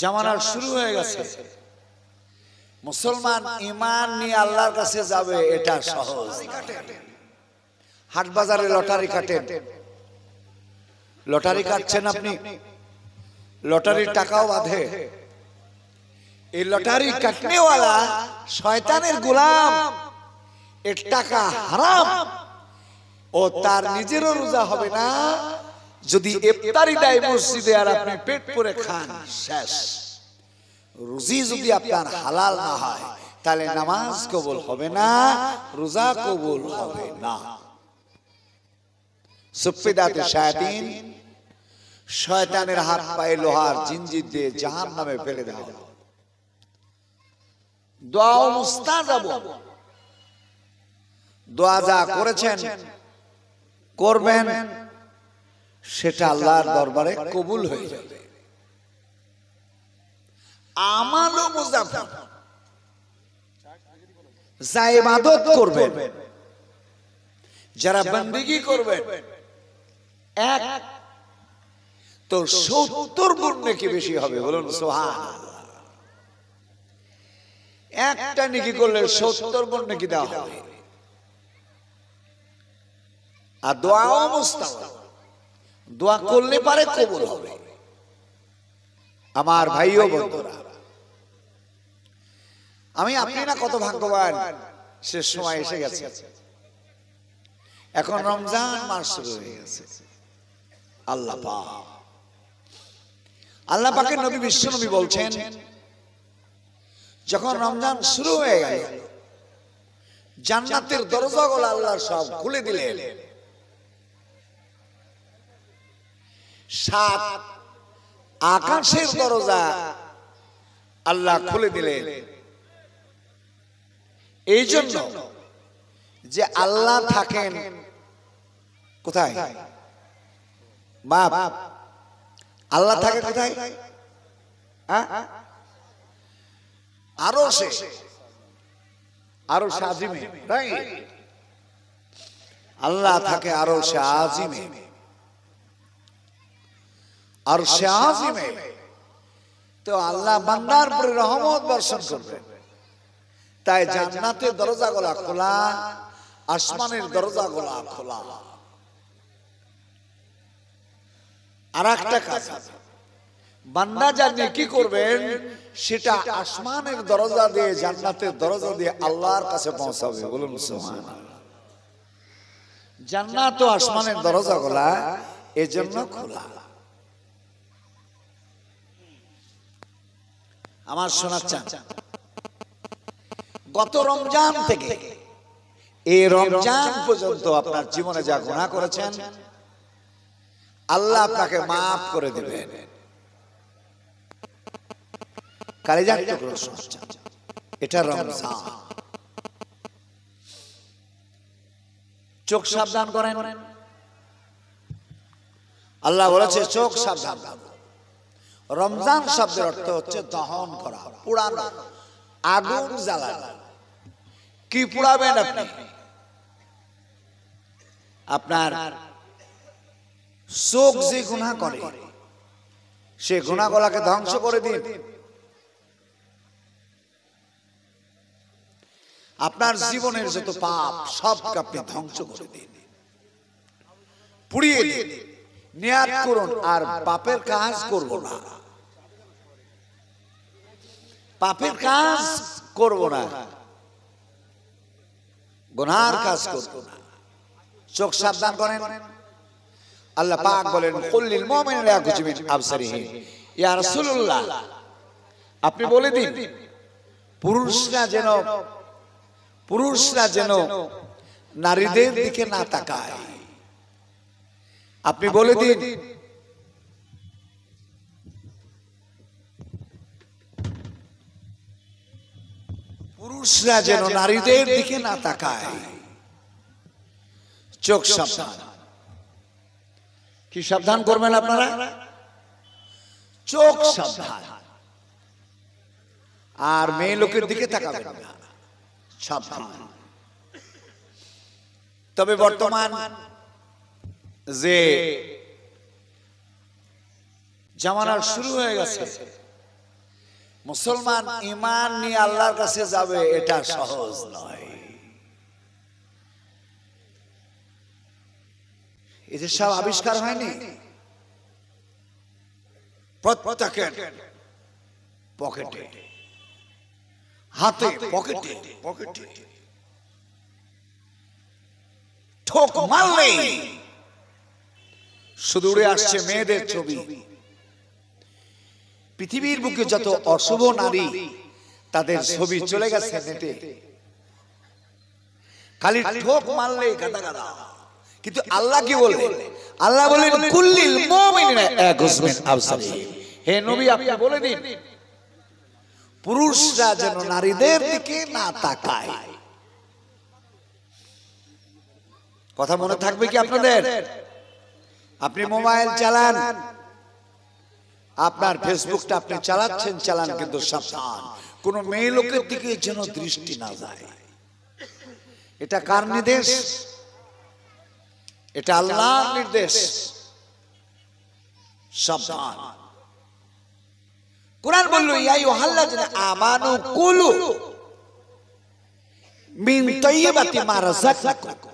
জামানার শুরু হয়ে গেছে মুসলমান ইমান নিয়ে আল্লাহর কাছে যাবে এটা সহজ হাট বাজারে লটারি কাটেন লটারি কাটছেন আপনি লটারির টাকাও বাঁধে এই লটারি কাটনেওয়ালা শয়তানের গোলাম এর টাকা হারাম ও তার নিজেরও রোজা হবে না যদি ইফতারি দেয় মসজিদে আর আপনি পেট পরে খান শেষ রুজি যদি আপনার হালাল না হয় তাহলে নামাজ কবুল হবে না রোজা কবুল হবে না সুফিদাতে শায়াতিন শয়তানের হাত পায়ে লোহার জিঞ্জির দিয়ে জাহান নামে ফেলে দেওয়া দোয়া মুস্তাজাব দোয়া যা করেছেন করবেন সেটা আল্লাহর দরবারে কবুল হয়ে যাবে আমারও মুজাফর যা ইবাদত করবেন যারা বন্দিগি করবেন এক তো সত্তর গুণ নাকি বেশি হবে বলুন সোহান একটা নাকি করলে সত্তর গুণ নাকি দেওয়া হবে আর দোয়া অবস্থা দোয়া করলে পারে কবুল হবে আমার ভাইও বন্ধুরা আমি আপনি না কত ভাগ্যবান শেষ সময় এসে গেছে এখন রমজান মাস শুরু হয়ে গেছে আল্লাহ আল্লাহ পাকে নবী বিশ্ব নবী বলছেন যখন রমজান শুরু হয়ে গেল জান্নাতের দরজাগুলো আল্লাহ সব খুলে দিলেন সাত আকাশের দরজা আল্লাহ খুলে দিলেন এই জন্য যে আল্লাহ থাকেন কোথায় বাপ আল্লাহ থাকে কোথায় আরো সে আরো সাজিমে আল্লাহ থাকে আরো সে আজিমে আর সে আজিমে তো আল্লাহ বান্দার পরে রহমত বর্ষণ করবে তাই জান্নাতের দরজা গোলা খোলা আসমানের দরজা গোলা খোলা আর একটা কাজ বান্দা যা নেকি করবেন সেটা আসমানের দরজা দিয়ে জান্নাতের দরজা দিয়ে আল্লাহর কাছে পৌঁছাবে বলুন জান্নাত আসমানের দরজা গোলা এজন্য খোলা আমার শোনা চান গত রমজান থেকে এই রমজান পর্যন্ত আপনার জীবনে যা গুণা করেছেন আল্লাহ আপনাকে মাফ করে দেবেন এটা রমজান চোখ সাবধান করেন আল্লাহ বলেছে চোখ সাবধান করেন রমজান শব্দের অর্থ হচ্ছে দহন করা পুরানো আগুন জ্বালানো কি পুড়াবেন আপনি আপনার চোখ যে গুণা করে সে গুণা গলাকে ধ্বংস করে দিন আপনার জীবনের যত পাপ সব আপনি ধ্বংস করে দিন পুড়িয়ে দিয়ে দিন নিয়াত করুন আর বাপের কাজ করব না পাপের কাজ করব না গুনার কাজ করব না চোখ সাবধান করেন আল্লাহ পাক বলেন কুল্লিল মুমিনিন লা কুজিম আবসারিহি ইয়া রাসূলুল্লাহ আপনি বলে দিন পুরুষরা যেন পুরুষরা যেন নারীদের দিকে না তাকায় আপনি বলে দিন পুরুষরা যেন নারীদের দিকে না তাকায় চোখ সাবধান কি সাবধান করবেন আপনারা চোখ সাবধান আর মেয়ে লোকের দিকে তাকাবে সাবধান তবে বর্তমান যে জামানার শুরু হয়ে গেছে মুসলমান ইমান নিয়ে আল্লাহর কাছে যাবে এটা সহজ নয় এদের সব আবিষ্কার হয়নি পকেটে হাতে পকেটে পকেটে ঠোক মারলেই শুধু উড়ে আসছে মেয়েদের ছবি পৃথিবীর বুকে যত অশুভ নারী তাদের ছবি চলে গেছে নেটে খালি ঠোক মারলে কিন্তু আল্লাহ কি বলবে আল্লাহ বলেন কুল্লিল মুমিনিনা একজমিন আবসারি হে নবী আপনি বলে দিন পুরুষরা যেন নারীদের দিকে না তাকায় কথা মনে থাকবে কি আপনাদের আপনি মোবাইল চালান আপনার ফেসবুকটা আপনি চালাচ্ছেন চালান কিন্তু সাবধান কোন মেয়ে লোকের দিকে যেন দৃষ্টি না যায় এটা কার নির্দেশ এটা আল্লাহ নির্দেশ সাবধান কোরআন বলল ইয়াই ওহাল্লা যেন আমানু কুলু মিন তৈবাতি মারা জাকলাকুম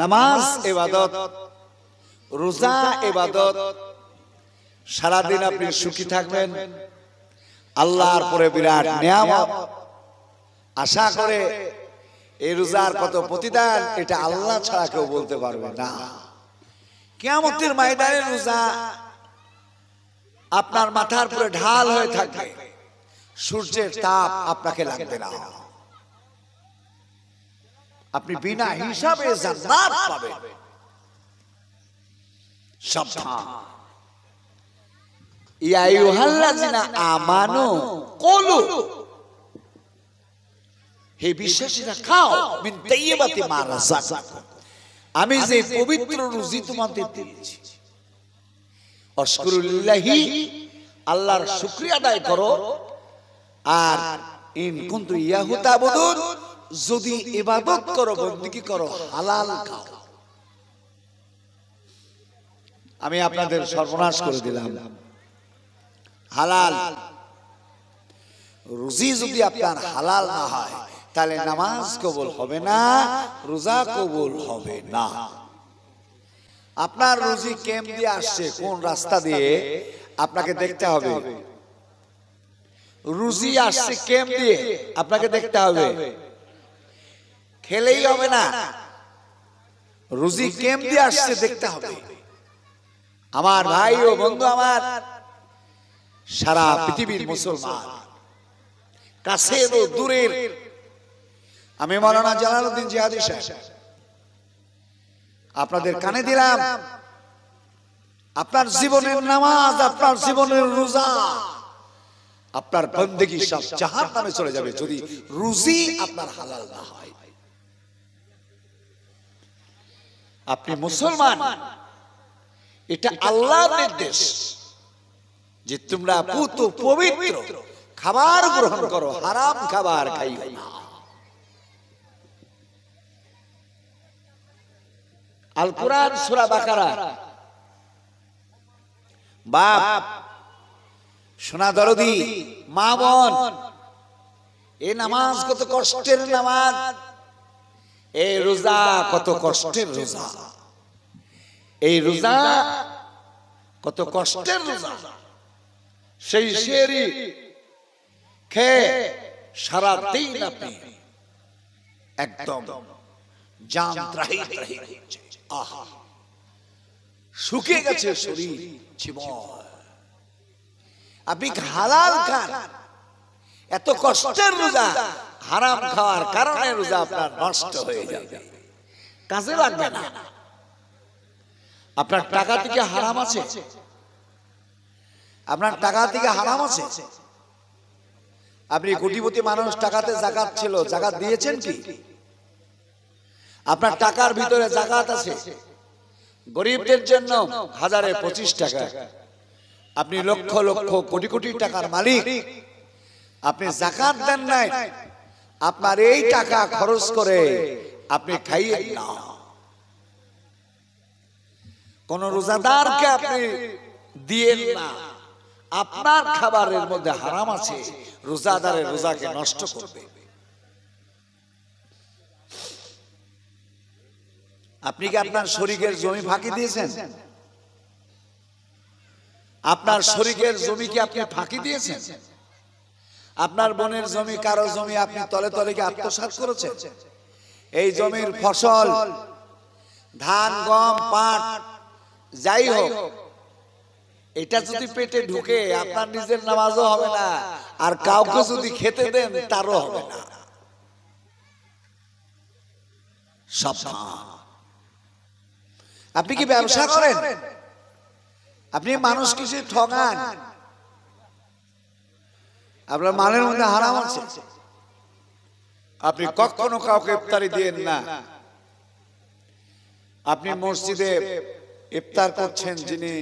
নামাজ এবাদত রোজা এবাদত সারাদিন আপনি সুখী থাকবেন আল্লাহর পরে বিরাট নিয়ামত আশা করে এই রোজার কত প্রতিদান এটা আল্লাহ ছাড়া কেউ বলতে পারবে না কেমতের ময়দানে রোজা আপনার মাথার উপরে ঢাল হয়ে থাকবে সূর্যের তাপ আপনাকে লাগবে না আপনি বিনা হিসাবে জান্নাত পাবেন সাবধান ইয়া আইয়ুহাল্লাযিনা আমানু কুলু হে বিশ্বাসীরা খাও মিন তাইয়্যিবাতি মা রাযাকাকুম আমি যে পবিত্র রুজি তোমাদের দিয়েছি অশকুরুল্লাহি আল্লাহর শুকরিয়া আদায় করো আর ইন কুনতু ইয়াহুতাবুদুন যদি ইবাদত করো বন্দিকি করো হালাল খাও আমি আপনাদের সর্বনাশ করে দিলাম হালাল রুজি যদি আপনার হালাল না হয় তাহলে নামাজ কবুল হবে না রোজা কবুল হবে না আপনার রুজি কেম দিয়ে আসছে কোন রাস্তা দিয়ে আপনাকে দেখতে হবে রুজি আসছে কেম দিয়ে আপনাকে দেখতে হবে খেলেই হবে না রুজি কেম দিয়ে আসছে দেখতে হবে আমার ভাই ও বন্ধু আমার সারা পৃথিবীর মুসলমান কাছের ও দূরের আমি মৌলানা জালালুদ্দিন জিহাদি সাহেব আপনাদের কানে দিলাম আপনার জীবনের নামাজ আপনার জীবনের রোজা আপনার বন্দেগী সব চাহার নামে চলে যাবে যদি রুজি আপনার হালাল না হয় আপনি মুসলমান এটা আল্লাহ নির্দেশ যে তোমরা পুত পবিত্র খাবার গ্রহণ করো হারাম খাবার খাইও না আল কুরআন সূরা বাকারা বাপ সোনা দরদি মা বোন এ নামাজ কত কষ্টের নামাজ এই রোজা কত কষ্টের রোজা এই রোজা কত কষ্টের রোজা সেই শেরি খেয়ে সারা দিন আপনি একদম জাম ত্রাহি ত্রাহি আহা শুকিয়ে গেছে শরীর জীবন আপনি হালাল খান এত কষ্টের রোজা হারাম খাওয়ার কারণে রোজা আপনার নষ্ট হয়ে যাবে কাজে লাগবে না আপনার টাকা থেকে হারাম আছে আপনার টাকা থেকে হারাম আছে আপনি কোটিপতি মানুষ টাকাতে জাকাত ছিল জাকাত দিয়েছেন কি আপনার টাকার ভিতরে জাকাত আছে গরিবদের জন্য হাজারে পঁচিশ টাকা আপনি লক্ষ লক্ষ কোটি কোটি টাকার মালিক আপনি জাকাত দেন নাই আপনার এই টাকা খরচ করে আপনি খাইয়ে না কোন রোজাদারকে আপনি দিয়ে না আপনার খাবারের মধ্যে হারাম আছে রোজাদারের রোজাকে নষ্ট করবে আপনি কি আপনার শরীরের জমি ফাঁকি দিয়েছেন আপনার শরীরের জমি কি আপনি ফাঁকি দিয়েছেন আপনার বোনের জমি কারো জমি আপনি তলে তলে কি আত্মসাত করেছেন এই জমির ফসল ধান গম পাট যাই হোক এটা যদি পেটে ঢুকে আপনার নিজের নামাজও হবে না আর কাউকে যদি খেতে দেন তারও হবে না আপনি কি ব্যবসা করেন আপনি মানুষ কিছু ঠগান আপনার মালের মধ্যে হারাম আছে আপনি কখনো কাউকে ইফতারি দিয়েন না আপনি মসজিদে ইফতার করছেন যিনি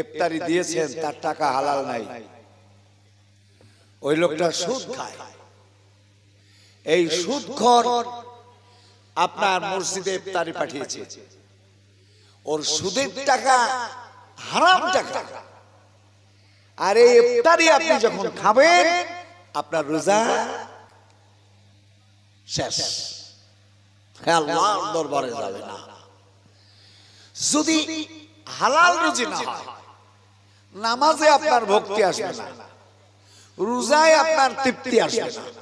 ইফতারি দিয়েছেন তার টাকা হালাল নাই ওই লোকটা সুদ খায় এই সুদ ঘর আপনার মসজিদে ইফতারি পাঠিয়েছে ওর সুদের টাকা হারাম টাকা আর এই ইফতারি আপনি যখন খাবেন আপনার রোজা শেষ হ্যাঁ, আল্লাহর দরবারে যাবে না যদি হালাল রুজি না হয় নামাজে আপনার ভক্তি আসবে না রোজায় আপনার তৃপ্তি আসবে না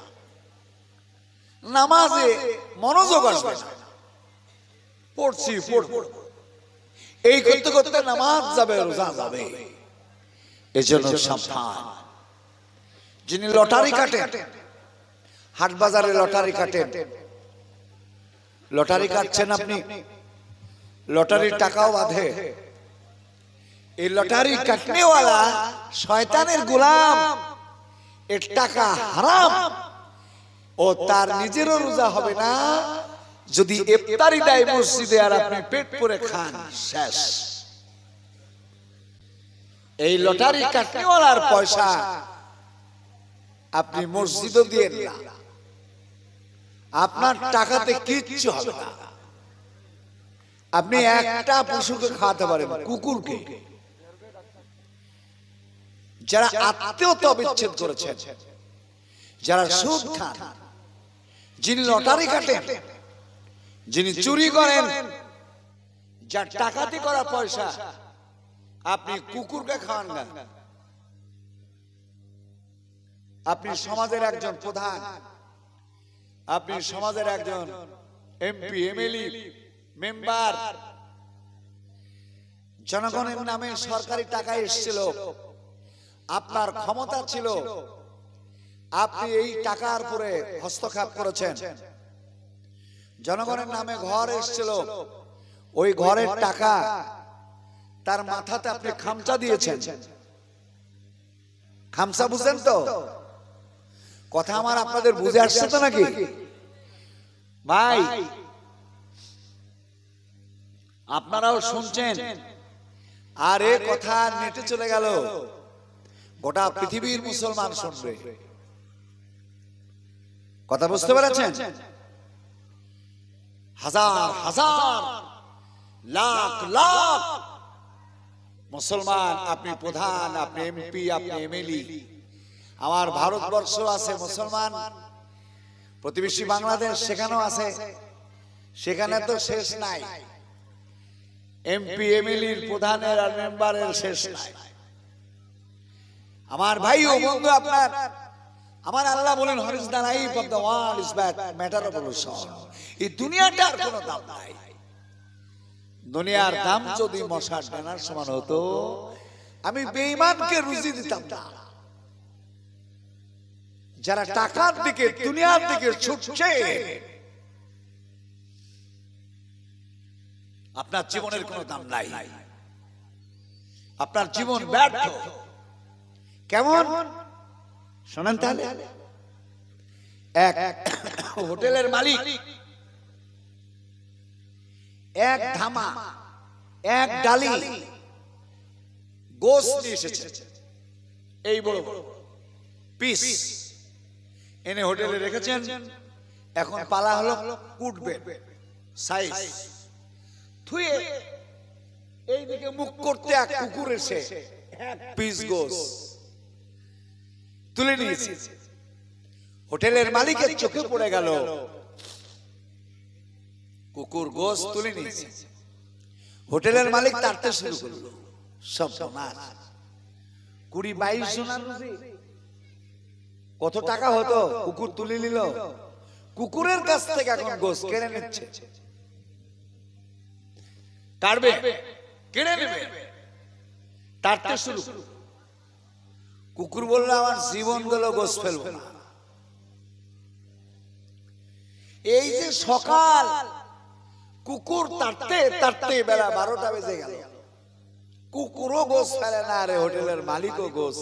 নামাজে মনোযোগ আসবে না পড়ছি পড়ব এই করতে করতে নামাজ যাবে রোজা যাবে এজন্য সাবধান যিনি লটারি কাটেন হাট বাজারে লটারি কাটেন লটারি কাটছেন আপনি লটারির টাকাও বাঁধে এই লটারি কাটনেওয়ালা শয়তানের গোলাম এর টাকা হারাম ও তার নিজেরও রোজা হবে না যদি ইফতারি দেয় মসজিদে আর আপনি পেট পরে খান শেষ এই লটারি কাটনিওয়ালার পয়সা আপনি মসজিদ দিয়ে না আপনার টাকাতে কিচ্ছু হবে না আপনি একটা পশুকে খাওয়াতে পারেন কুকুরকে যারা আত্মীয়তা অবিচ্ছেদ করেছেন যারা সুদ খান যিনি লটারি কাটেন যিনি চুরি করেন যার টাকাতে করা পয়সা আপনি কুকুরকে খাওয়ান না আপনি সমাজের একজন প্রধান আপনি সমাজের একজন এমপি এমএলএ মেম্বার জনগণের নামে সরকারি টাকা এসেছিল আপনার ক্ষমতা ছিল আপনি এই টাকার উপরে হস্তক্ষেপ করেছেন জনগণের নামে ঘর এসেছিল ওই ঘরের টাকা তার মাথাতে আপনি খামচা দিয়েছেন খামচা বুঝেন তো কথা আমার আপনাদের বুঝে আসছে তো নাকি ভাই আপনারাও শুনছেন আর এ কথা নেটে চলে গেল গোটা পৃথিবীর মুসলমান শুনবে কথা বুঝতে পেরেছেন হাজার হাজার লাখ লাখ মুসলমান আপনি প্রধান আপনি এমপি আপনি এমএলই আমার ভারতবর্ষ আছে মুসলমান প্রতিবেশী বাংলাদেশ সেখানেও আছে সেখানে তো শেষ নাই এমপি এমএলই প্রধানের আর মেম্বারের শেষ নাই আমার ভাই ও বন্ধু আপনার আমার আল্লাহ বলেন হরিজ the life of the world is matter of এই দুনিয়াটার কোনো দাম নাই দুনিয়ার দাম যদি মশার ডানার সমান হতো আমি বেঈমানকে রুজি দিতাম না যারা টাকার দিকে দুনিয়ার দিকে ছুটছে আপনার জীবনের কোনো দাম নাই আপনার জীবন ব্যর্থ কেমন শোনেন তাহলে এক হোটেলের মালিক এক ধামা এক ডালি গোস নিয়ে এসেছে এই বড় পিস এনে হোটেলে রেখেছেন এখন পালা হলো কুটবে সাইজ থুয়ে এই দিকে মুখ করতে এক কুকুর এসে পিস গোস তুলে নিয়েছে হোটেলের মালিকের চোখে পড়ে গেল কুকুর গোস তুলে নিয়েছে হোটেলের মালিক তারতে শুরু করলো সব সমাজ কুড়ি বাইশ সোনার কত টাকা হতো কুকুর তুলে নিল কুকুরের কাছ থেকে এখন গোস কেড়ে নিচ্ছে কাটবে কেড়ে নেবে তারতে শুরু কুকুর বললো আমার জীবন গেল গোস ফেলবো না এই যে সকাল কুকুর তারতে তারতে বেলা বারোটা বেজে গেল কুকুরও গোস ফেলে না রে হোটেলের মালিকও গোস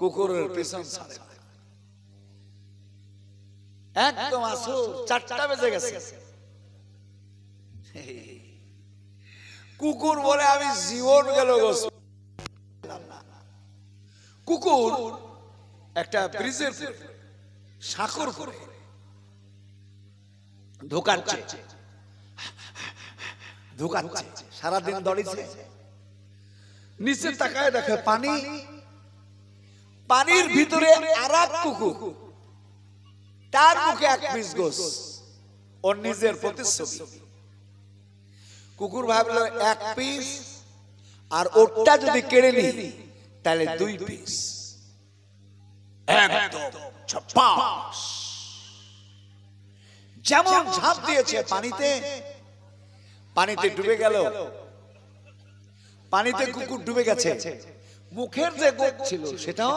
কুকুরের পেছন ছাড়ে একদম আসু চারটা বেজে গেছে কুকুর বলে আমি জীবন গেল গোস কুকুর একটা ব্রিজের সাঁকর করে ঢোকাচ্ছে ঢুকাচ্ছে সারাদিন দড়িছে নিচে তাকায় দেখে পানি পানির ভিতরে আর এক কুকুর তার মুখে এক পিস গোস নিজের কুকুর ভাবলো এক পিস আর ওটা যদি কেড়ে নি তাহলে দুই পিস যেমন ঝাঁপ দিয়েছে পানিতে পানিতে ডুবে গেল পানিতে কুকুর ডুবে গেছে মুখের যে গোপ ছিল সেটাও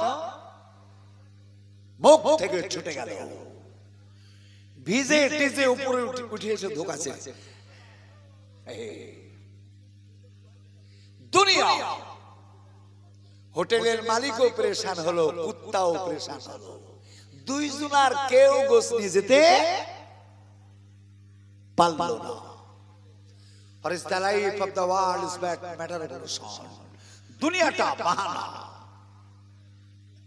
মুখ থেকে ছুটে গেল ভিজে টিজে উপরে উঠে ধোকাছে দুনিয়া হোটেলের মালিকও পরেশান হলো কুত্তাও পরেশান হলো দুইজন আর কেউ গোস নিয়ে যেতে পারল না For is the life of the world is but matter of illusion. দুনিয়াটা বাহানা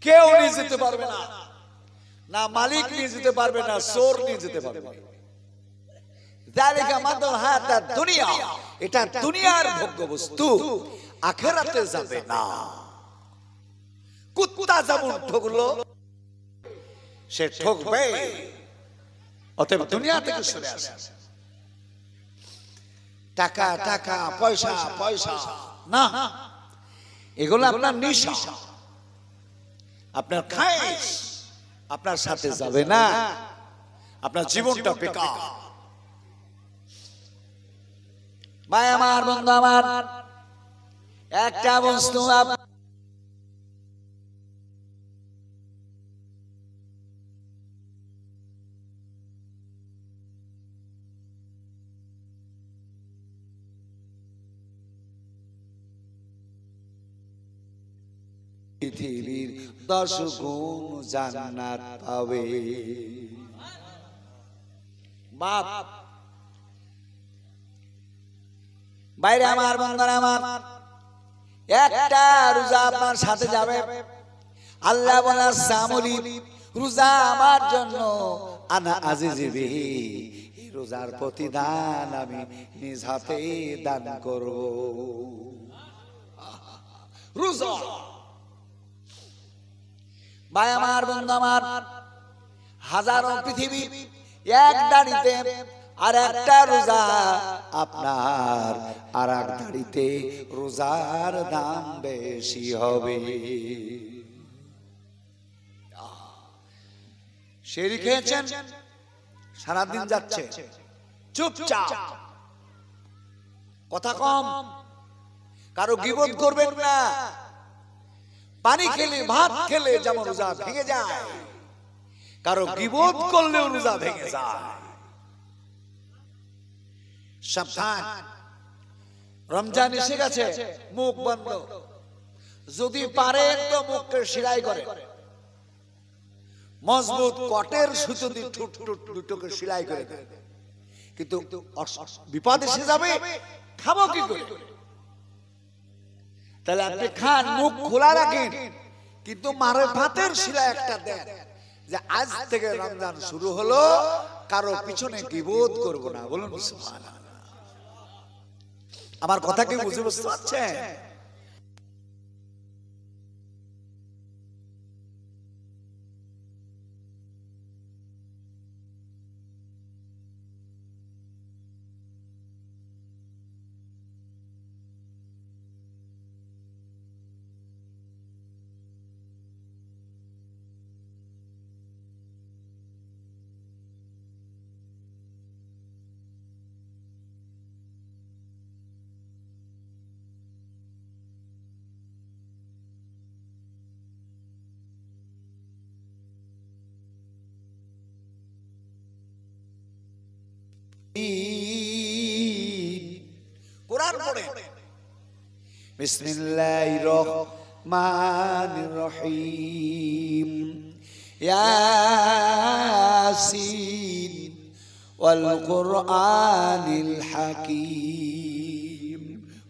কেউ নিয়ে যেতে পারবে না না মালিক নিয়ে যেতে পারবে না সোর নিয়ে যেতে পারবে না যালিকা মাতুল হায়াতা দুনিয়া এটা দুনিয়ার ভোগ্য বস্তু আখেরাতে যাবে না কুত্তা যেমন ঠকলো সে ঠকবে অতএব দুনিয়া থেকে সরে আসে টাকা টাকা পয়সা পয়সা না এগুলো আপনার নিশা আপনার খাই আপনার সাথে যাবে না আপনার জীবনটা বেকার ভাই আমার বন্ধু আমার একটা বস্তু পৃথিবীর দশ গুণ জান্নাত পাবে বাপ বাইরে আমার বন্ধন আমার একটা রোজা আপনার সাথে যাবে আল্লাহ বলা রোজা আমার জন্য আনা আজিজিবি রোজার প্রতিদান আমি নিজ হাতে দান করব রোজা ভাই আমার বন্ধু আমার হাজারো পৃথিবী এক দাঁড়িতে আর একটা রোজা আপনার আর এক দাঁড়িতে রোজার দাম বেশি হবে সেরি খেয়েছেন সারাদিন যাচ্ছে চুপচাপ কথা কম কারো বিপদ করবেন না পানি খেলে ভাত খেলে যেমন রোজা ভেঙে যায় কারো গিবোধ করলে রোজা ভেঙে যায় সাবধান রমজান এসে গেছে মুখ বন্ধ যদি পারেন তো মুখকে সিরাই করে মজবুত কটের সুতো দিয়ে ঠুট ঠুট দুটোকে সিলাই করে দেয় কিন্তু বিপদ এসে যাবে খাবো কি করে তাহলে আপনি খান মুখ খোলা রাখেন কিন্তু মারে ভাতের শিলা একটা দেন যে আজ থেকে রমজান শুরু হলো কারো পিছনে কি বোধ করবো না বলুন আমার কথা কি বুঝে বুঝতে পারছেন কোরআন পড়ে বিসমিল্লাহির রহমানির রহিম ইয়াসিন ওয়াল কোরআনিল হাকীম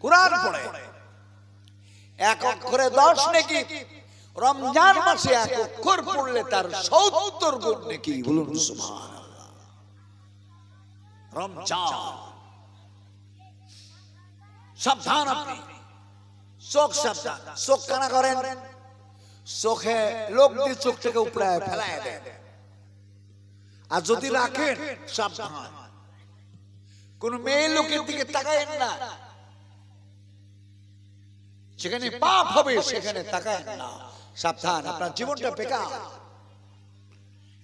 কোরআন পড়ে এক অক্ষরে 10 নাকি রমজান মাসে এক অক্ষর পড়লে তার 70 গুণ নাকি বলুন সুবহান রমজান সাবধান আপনি চোখ সাবধান চোখ কানা করেন চোখে লোক দিয়ে চোখ থেকে উপরে ফেলায় দেন আর যদি রাখেন সাবধান কোন মেয়ে লোকের দিকে তাকায়েন না যেখানে পাপ হবে সেখানে তাকায়েন না সাবধান আপনার জীবনটা বেকার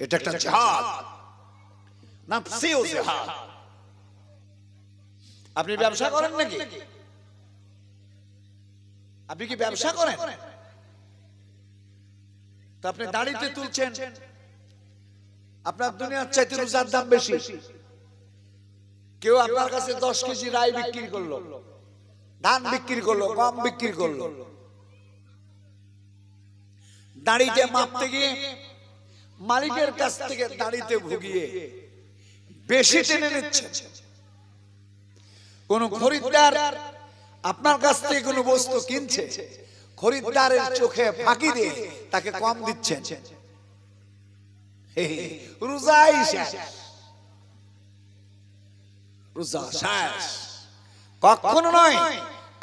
এটা একটা জাহাজ না সেও জাহাজ আপনি ব্যবসা করেন নাকি আপনি কি ব্যবসা করেন তো আপনি দাঁড়িতে তুলছেন আপনার দুনিয়ার চাইতে রোজার দাম বেশি কেউ আপনার কাছে দশ কেজি রায় বিক্রি করলো ধান বিক্রি করলো গম বিক্রি করলো দাঁড়িতে মাপতে গিয়ে মালিকের কাছ থেকে দাঁড়িতে ভুগিয়ে বেশি টেনে নিচ্ছে কোন খরিদ্দার আপনার কাছ থেকে কোনো বস্তু কিনছে খরিদ্দারের চোখে ফাঁকি দিয়ে তাকে কম দিচ্ছেন কখনো নয়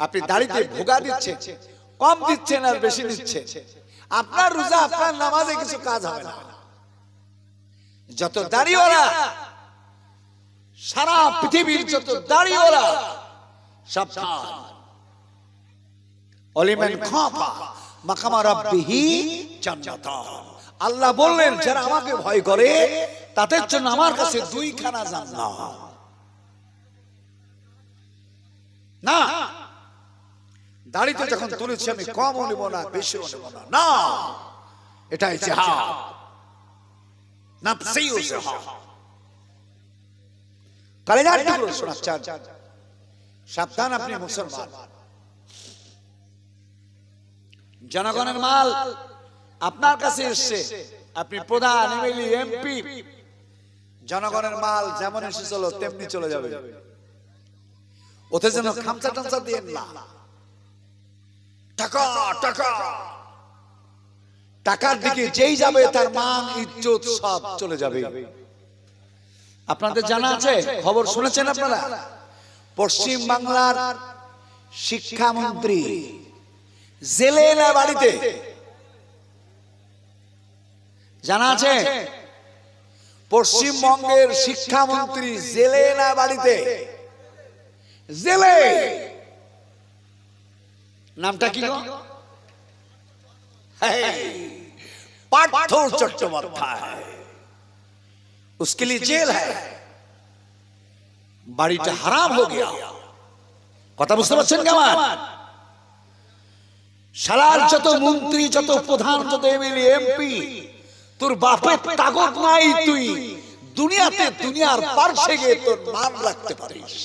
আপনি দাঁড়িতে ভোগা দিচ্ছে কম দিচ্ছেন আর বেশি দিচ্ছে আপনার রোজা আপনার নামাজে কিছু কাজ হবে না যত দাঁড়িয়ে সারা পৃথিবীর যত দাঁড়িয়েরা সাবধান অলিমেন খাপা মাকামা রাব্বিহি জান্নাতান আল্লাহ বললেন যারা আমাকে ভয় করে তাদের জন্য আমার কাছে দুইখানা জান্নাত না দাড়িতে যখন তুলেছি আমি কমও নেব না বেশিও নেব না না এটাই জেহাদ না সেই জেহাদ কালেজার টুকরো শোনাচ্ছেন সাবধান আপনি মুসলমান জনগণের মাল আপনার কাছে এসছে আপনি প্রধান এমএলএ এমপি জনগণের মাল যেমন এসে চলো তেমনি চলে যাবে ওতে যেন খামচা টামচা দিয়ে না টাকা টাকা টাকার দিকে যেই যাবে তার মান ইজ্জত সব চলে যাবে আপনাদের জানা আছে খবর শুনেছেন আপনারা পশ্চিম বাংলার শিক্ষামন্ত্রী জেলে না বাড়িতে জানা আছে পশ্চিমবঙ্গের শিক্ষামন্ত্রী জেলে না বাড়িতে জেলে নামটা কি পার্থ চট্টোপাধ্যায় उसके लिए जेल है বাড়িটা হারাম হয়ে গিয়া কথা বুঝতে পারছেন কেমন শালার যত মন্ত্রী যত প্রধান যত এমএলএ এমপি তোর বাপের তাগত নাই তুই দুনিয়াতে দুনিয়ার পার্শ্বে গিয়ে তোর নাম রাখতে পারিস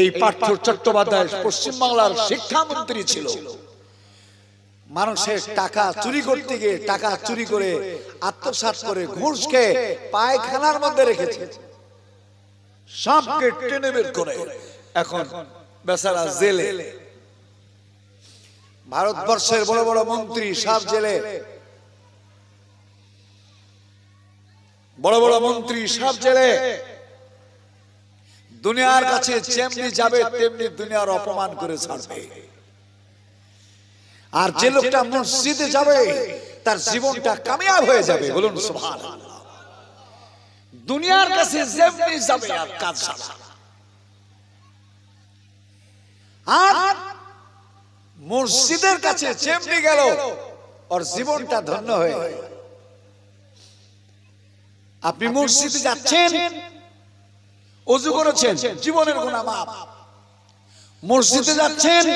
এই পার্থ চট্টোপাধ্যায় পশ্চিমবাংলার শিক্ষামন্ত্রী ছিল মানুষের টাকা চুরি করতে গিয়ে টাকা চুরি করে আত্মসাত করে ঘুষ খেয়ে পায়খানার মধ্যে রেখেছে সাপকে টেনে বের করে এখন বেচারা জেলে ভারতবর্ষের বড় বড় মন্ত্রী সাপ জেলে বড় বড় মন্ত্রী সাপ জেলে দুনিয়ার কাছে যেমনি যাবে তেমনি দুনিয়ার অপমান করে ছাড়বে আর যে লোকটা মসজিদে যাবে তার জীবনটা কামিয়াব হয়ে যাবে বলুন সুভান দুনিয়ার কাছে যেমনি যাবে আর কাজ আর মসজিদের কাছে যেমনি গেল ওর জীবনটা ধন্য হয়ে আপনি মসজিদে যাচ্ছেন অজু করেছেন জীবনের গুণা মাপ মসজিদে যাচ্ছেন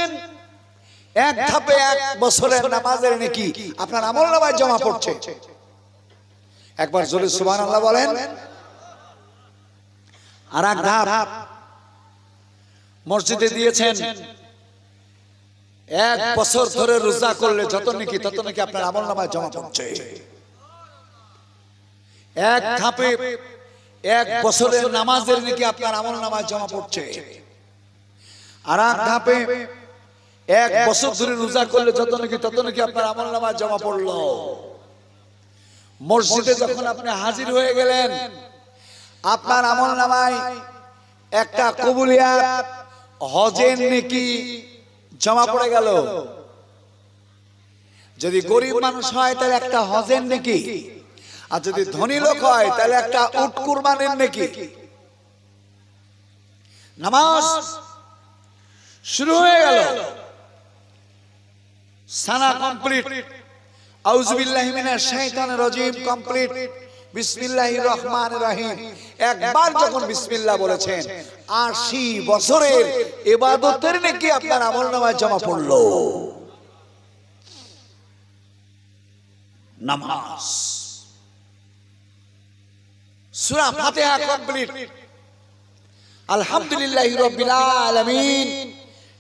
এক ধাপে এক বছরের নামাজের নাকি আপনার আমল নামায় জমা পড়ছে একবার জোরে সুবান আল্লাহ বলেন আর এক ধাপ মসজিদে দিয়েছেন এক বছর ধরে রোজা করলে যত নাকি তত নাকি আপনার আমল নামায় জমা পড়ছে এক ধাপে এক বছরের নামাজের নাকি আপনার আমল নামায় জমা পড়ছে আর এক ধাপে এক বছর ধরে রোজা করলে যত নাকি তত নাকি আপনার আমল নামা জমা পড়লো মসজিদে যখন আপনি হাজির হয়ে গেলেন আপনার আমল নামায় একটা কবুলিয়াত হজের নাকি জমা পড়ে গেল যদি গরিব মানুষ হয় তাহলে একটা হজের নাকি আর যদি ধনী লোক হয় তাহলে একটা উট কুরবানের নাকি নামাজ শুরু হয়ে গেল সানা কমপ্লিট আউজুবিল্লাহি মিনাশ শাইতানির রাজীম কমপ্লিট বিসমিল্লাহির রহমানির রহিম একবার যখন বিসমিল্লাহ বলেছেন 80 বছরের ইবাদতের নেকি আপনার আমলনামায় জমা পড়লো নামাজ সূরা ফাতিহা কমপ্লিট আলহামদুলিল্লাহি রাব্বিল আলামিন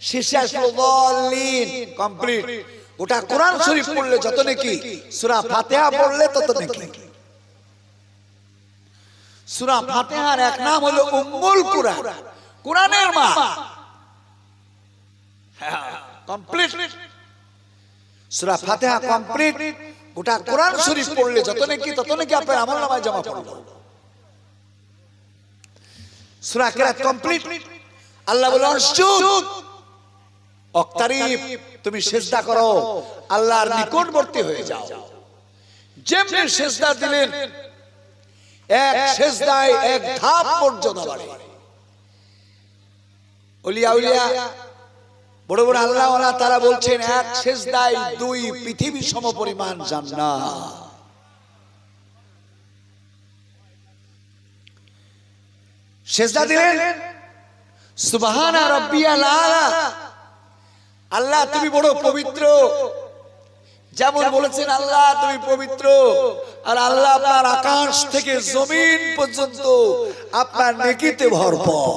শেষ শেষে আসলো কমপ্লিট ওটা কোরআন শরীফ পড়লে যত নাকি সুরা ফাতেহা পড়লে তত নাকি সুরা ফাতেহার এক নাম হলো উম্মুল কুরআন কুরআনের মা কমপ্লিট সুরা ফাতেহা কমপ্লিট ওটা কোরআন শরীফ পড়লে যত নাকি তত নাকি আপনার আমল নামায় জমা পড়লো সুরা কেরাত কমপ্লিট আল্লাহ বলে অসুখ অক্তারিফ তুমি সেজদা করো আল্লাহর নিকটবর্তী হয়ে যাও যেমনি সেজদা দিলেন এক সেজদায় এক ধাপ পর্যন্ত বাড়ে অলিয়া উলিয়া বড় বড় আল্লাহ তারা বলছেন এক সেজদায় দুই পৃথিবী সমপরিমাণ জান্নাত সেজদা দিলেন সুবহানা রাব্বিয়াল আলা আল্লাহ তুমি বড় পবিত্র যেমন বলেছেন আল্লাহ তুমি পবিত্র আর আল্লাহ আপনার আকাশ থেকে জমিন পর্যন্ত আপনার নেকিতে ভরপুর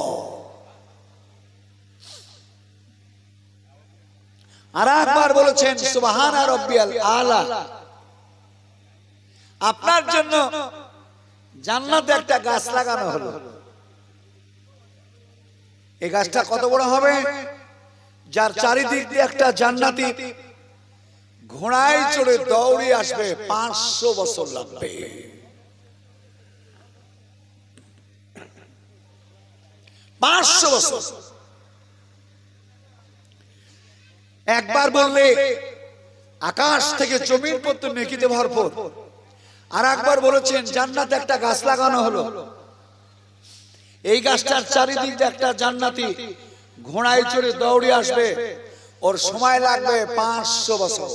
আর একবার বলেছেন সুবাহান রব্বিয়াল আল্লাহ আপনার জন্য জান্নাতে একটা গাছ লাগানো হলো এই গাছটা কত বড় হবে যার চারিদিক দিয়ে একটা জান্নাতি ঘোড়ায় চড়ে দৌড়ে আসবে পাঁচশো বছর লাগবে পাঁচশো বছর একবার বললে আকাশ থেকে জমির পত্র নেকিতে ভরপুর আর একবার বলেছেন জান্নাতে একটা গাছ লাগানো হলো এই গাছটার চারিদিক একটা জান্নাতি ঘোড়ায় চড়ে দৌড়ে আসবে ওর সময় লাগবে পাঁচশো বছর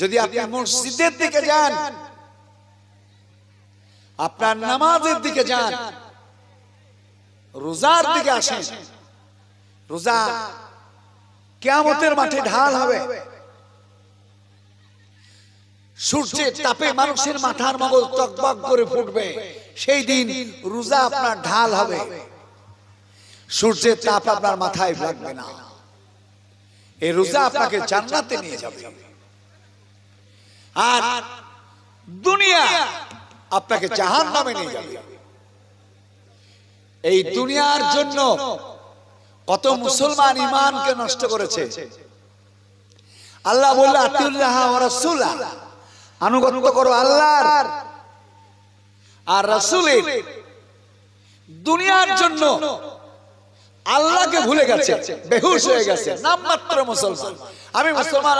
যদি আপনি মসজিদের দিকে যান আপনার নামাজের দিকে যান রোজার দিকে আসেন রোজা কেমতের মাঠে ঢাল হবে সূর্যের তাপে মানুষের মাথার মগজ টকবক করে ফুটবে সেই দিন রোজা আপনার ঢাল হবে সূর্যের তাপ আপনার মাথায় লাগবে না এই রোজা আপনাকে জান্নাতে নিয়ে যাবে আর দুনিয়া আপনাকে জাহান নামে নিয়ে যাবে এই দুনিয়ার জন্য কত মুসলমান ইমানকে নষ্ট করেছে আল্লাহ বললে আতিউল্লাহ রাসূলা আনুগত্য করো আল্লাহর আর রাসূলের দুনিয়ার জন্য আল্লাহকে ভুলে গেছে বেহুশ হয়ে গেছে মাত্র মুসলমান আমি মুসলমান